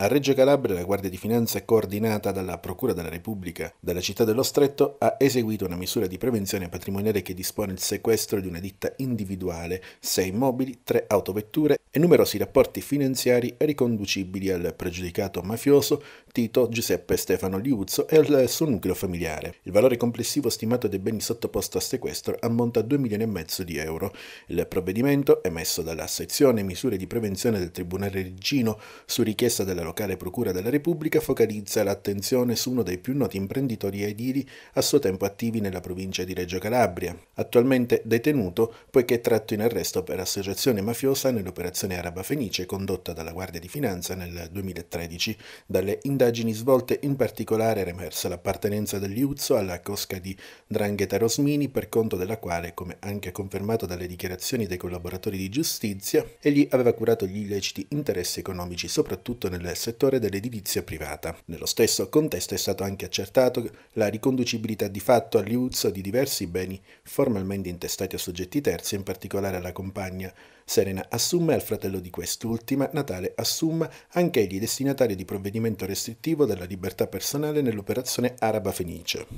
A Reggio Calabria la Guardia di Finanza, coordinata dalla Procura della Repubblica della città dello Stretto, ha eseguito una misura di prevenzione patrimoniale che dispone il sequestro di una ditta individuale, sei mobili, tre autovetture e numerosi rapporti finanziari riconducibili al pregiudicato mafioso partito Giuseppe Stefano Liuzzo e al suo nucleo familiare. Il valore complessivo stimato dei beni sottoposti a sequestro ammonta a 2 milioni e mezzo di euro. Il provvedimento, emesso dalla sezione misure di prevenzione del Tribunale Reggino su richiesta della locale Procura della Repubblica, focalizza l'attenzione su uno dei più noti imprenditori edili a suo tempo attivi nella provincia di Reggio Calabria, attualmente detenuto poiché tratto in arresto per associazione mafiosa nell'operazione Araba Fenice condotta dalla Guardia di Finanza nel 2013 dalle indagini indagini svolte in particolare era emersa l'appartenenza dell'Iuzzo alla cosca di Drangheta Rosmini, per conto della quale, come anche confermato dalle dichiarazioni dei collaboratori di giustizia, egli aveva curato gli illeciti interessi economici, soprattutto nel settore dell'edilizia privata. Nello stesso contesto è stato anche accertato la riconducibilità di fatto all'Iuzzo di diversi beni formalmente intestati a soggetti terzi, in particolare alla compagna Serena Assumma e al fratello di quest'ultima, Natale Assumma, anch'egli destinatario di provvedimento restrittivo obiettivo della libertà personale nell'operazione araba fenice.